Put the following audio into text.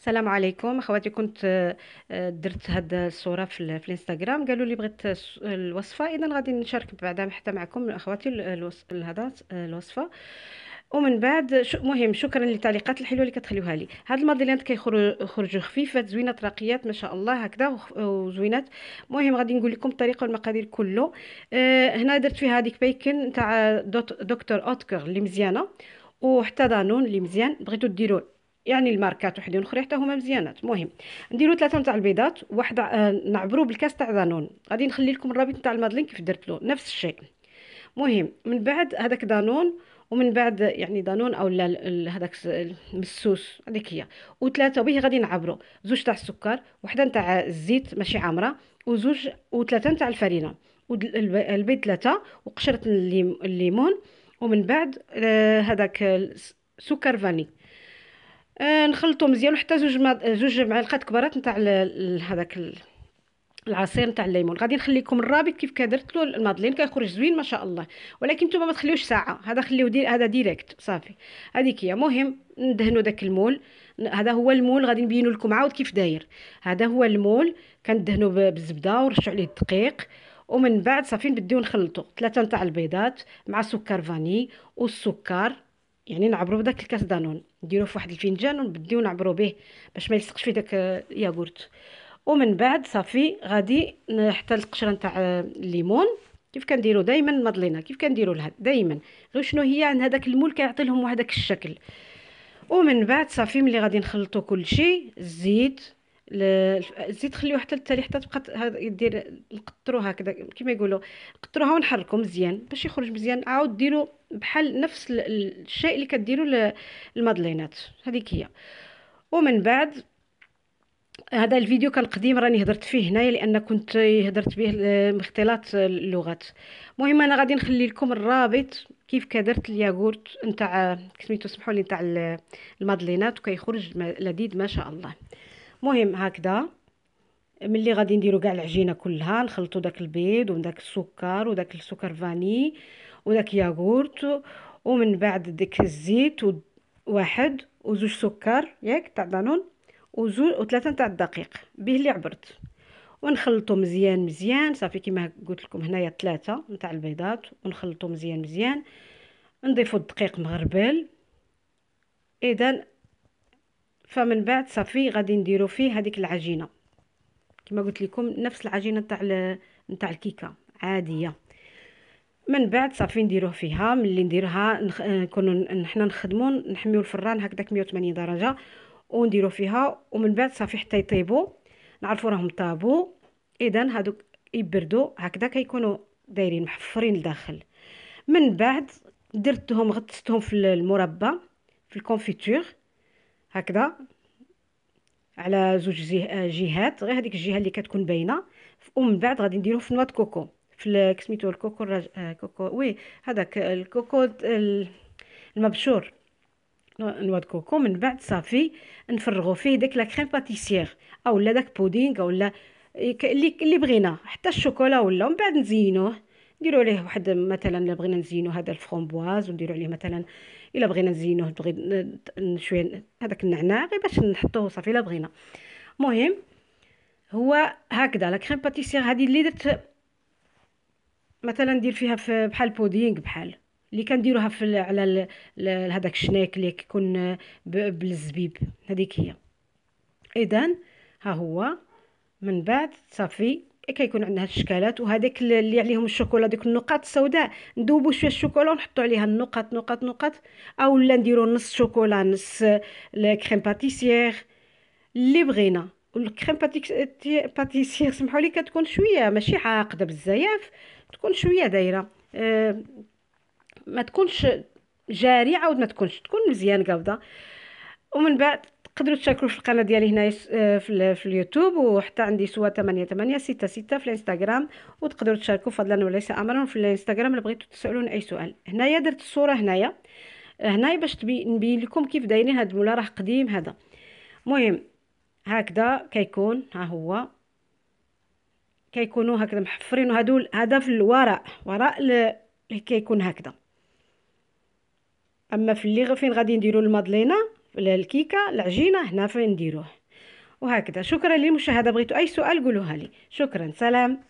السلام عليكم اخواتي كنت آه، درت هاد الصوره في, في الانستغرام قالوا لي بغيت الوصفه اذا غادي نشارك بعدا حتى معكم اخواتي هذا الوصفه ومن بعد شو مهم شكرا للتعليقات الحلوه اللي كتخليوها لي هاد المادلينات كيخرجوا خفيفات زوينات راقيات ما شاء الله هكذا وزوينات المهم غادي نقول لكم الطريقه والمقادير كله أه هنا درت فيها هذيك بيكن تاع دكتور اوتكر اللي مزيانه وحتى دانون اللي مزيان بغيتو ديروه يعني الماركات وحدين اخرين حتى هما مزيانات المهم نديرو ثلاثه نتاع البيضات واحد آه نعبرو بالكاس تاع دانون غادي نخلي لكم الرابط نتاع المادلين كيف درت له نفس الشيء مهم من بعد هذاك دانون ومن بعد يعني دانون او هذاك المسوس هذيك هي وثلاثه به غادي نعبرو زوج تاع السكر وحده نتاع الزيت ماشي عامره وزوج وثلاثه نتاع الفرينه البيض ثلاثه وقشره الليمون ومن بعد آه، هذاك سكر فاني آه نخلطو مزيان حتى زوج ما زوج معلقات كبارات نتاع هذاك العصير نتاع الليمون غادي نخليكم الرابط كيف كدرت له المادلين كيخرج زوين ما شاء الله ولكن نتوما ما تخليوش ساعه هذا خليو دير هذا ديريكت صافي هذيك هي مهم ندهنوا داك المول هذا هو المول غادي نبين لكم عاود كيف داير هذا هو المول كندهنوا بالزبده ونرشوا عليه الدقيق ومن بعد صافي نبداو نخلطوا ثلاثه نتاع البيضات مع سكر فاني والسكر يعني نعبرو بداك الكاس دانون نديرو في واحد الفنجان ونبديو نعبرو به باش ما يلصقش فيه داك الياغورت ومن بعد صافي غادي حتى القشره نتاع آه، الليمون كيف كنديرو دائما مادلينا كيف كنديرو لها دائما غير شنو هي عند هذاك المول كيعطي لهم واحد الشكل ومن بعد صافي ملي غادي نخلطو كلشي الزيت الزيت خليوه حتى التالي حتى تبقى دير القطرو هكذا كما يقولوا نقطروها ونحركو مزيان باش يخرج مزيان عاود ديروا بحال نفس الشيء اللي كديروا ل- هذيك هي ومن بعد هذا الفيديو كان قديم راني هدرت فيه هنايا لان كنت هدرت به اختلاط اللغات المهم انا غادي نخلي لكم الرابط كيف كدرت الياغورت نتاع سميتو سمحوا لي نتاع المادلينات وكيخرج لذيذ ما شاء الله مهم هكذا ملي غادي نديرو كاع العجينه كلها نخلطو داك البيض وداك السكر وداك السكر فاني وداك ياغورت ومن بعد ديك الزيت واحد وزوج سكر ياك تاع دانون وزوج وثلاثه تاع الدقيق به اللي عبرت ونخلطو مزيان مزيان صافي كيما قلت لكم هنايا ثلاثه نتاع البيضات ونخلطو مزيان مزيان نضيفو الدقيق مغربل اذا فمن بعد صافي غادي نديرو فيه هذيك العجينه كما قلت لكم نفس العجينه نتاع نتاع الكيكه عاديه من بعد صافي نديروه فيها ملي نديرها نخ... نكونوا حنا نخدموا نحميو الفران هكذاك 180 درجه ونديرو فيها ومن بعد صافي حتى يطيبوا نعرفوا راهم طابوا اذا هذوك يبردوا هكذا كيكونوا دايرين محفرين لداخل من بعد درتهم غطستهم في المربى في الكونفيتور هكذا على زوج آه، جهات غير هذيك الجهه اللي كتكون باينه ومن بعد غادي نديرو في نواه كوكو في سميتو الكوكو الرج... آه، كوكو وي هذاك الكوكو المبشور نواه كوكو من بعد صافي نفرغو فيه داك لا كريم باتيسيير اولا داك بودينغ اولا اللي اللي بغينا حتى الشوكولا ولا ومن بعد نزينوه نديروا عليه واحد مثلا الا بغينا نزينو هذا الفرومبواز ونديرو عليه مثلا الا بغينا نزينوه بغي شويه هذاك النعناع غير باش نحطوه صافي الا بغينا المهم هو هكذا لا كريم باتيسير هذه اللي درت مثلا ندير فيها في بحال بودينغ بحال اللي كنديروها في على هذاك الشناك اللي كيكون بالزبيب هذيك هي اذا ها هو من بعد صافي كيكون عندنا هاد الشكالات وهذاك اللي عليهم الشوكولا ديك النقاط السوداء ندوبو شويه الشوكولا ونحطو عليها النقط نقط نقط اولا نديرو نص شوكولا نص الكريم باتيسيير اللي بغينا والكريم باتيسيير سمحوا لي كتكون شويه ماشي عاقده بزاف تكون شويه دايره أه ما تكونش جاريه عاود ما تكونش تكون مزيان قابضه ومن بعد تقدروا تشاركوا في القناه ديالي هنا آه، في اليوتيوب وحتى عندي سوا 8866 في الانستغرام وتقدروا تشاركوا فضلا وليس امرا في الانستغرام اللي بغيتوا تسالوني اي سؤال هنايا درت الصوره هنايا هنايا باش نبين لكم كيف دايرين هذا المولا راه قديم هذا مهم هكذا كيكون ها هو كيكونوا هكذا محفرين وهذول هذا في الوراء وراء ل... كيكون هكذا اما في اللي فين غادي نديروا المادلينا الكيكة العجينة هنا فين نديروه وهكذا شكرا للمشاهدة بغيتوا أي سؤال قولوها لي شكرا سلام